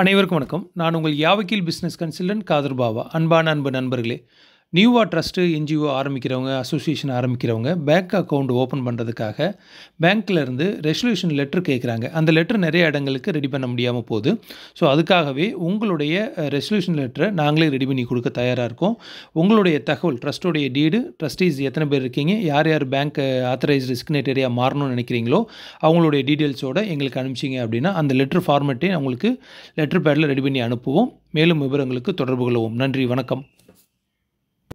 அனைவருக்கும் வணக்கம் நான் உங்கள் யாவக்கீல் பிஸ்னஸ் கன்சல்டன்ட் காதர் பாபா அன்பான அன்பு நண்பர்களே நியூவா ட்ரஸ்ட்டு என்ஜிஓ ஆரம்பிக்கிறவங்க அசோசியேஷன் ஆரம்பிக்கிறவங்க பேங்க் அக்கௌண்ட் ஓப்பன் பண்ணுறதுக்காக பேங்க்லேருந்து ரெசல்யூஷன் லெட்ரு கேட்குறாங்க அந்த லெட்ரு நிறைய இடங்களுக்கு ரெடி பண்ண முடியாமல் போகுது ஸோ அதுக்காகவே உங்களுடைய ரெசல்யூஷன் லெட்டரை நாங்களே ரெடி பண்ணி கொடுக்க தயாராக இருக்கோம் உங்களுடைய தகவல் ட்ரஸ்ட்டோடைய டீடு ட்ரஸ்டீஸ் எத்தனை பேர் இருக்கீங்க யார் யார் பேங்க் ஆத்தரைஸ் ரிஸ்கினேட்டரியாக மாறணும்னு நினைக்கிறீங்களோ அவங்களுடைய டீட்டெயில்ஸோடு எங்களுக்கு அனுப்பிச்சிங்க அப்படின்னா அந்த லெட்ரு ஃபார்மேட்டே உங்களுக்கு லெட்ரு பேடில் ரெடி பண்ணி அனுப்புவோம் மேலும் விவரங்களுக்கு தொடர்பு கொள்ளவும் நன்றி வணக்கம்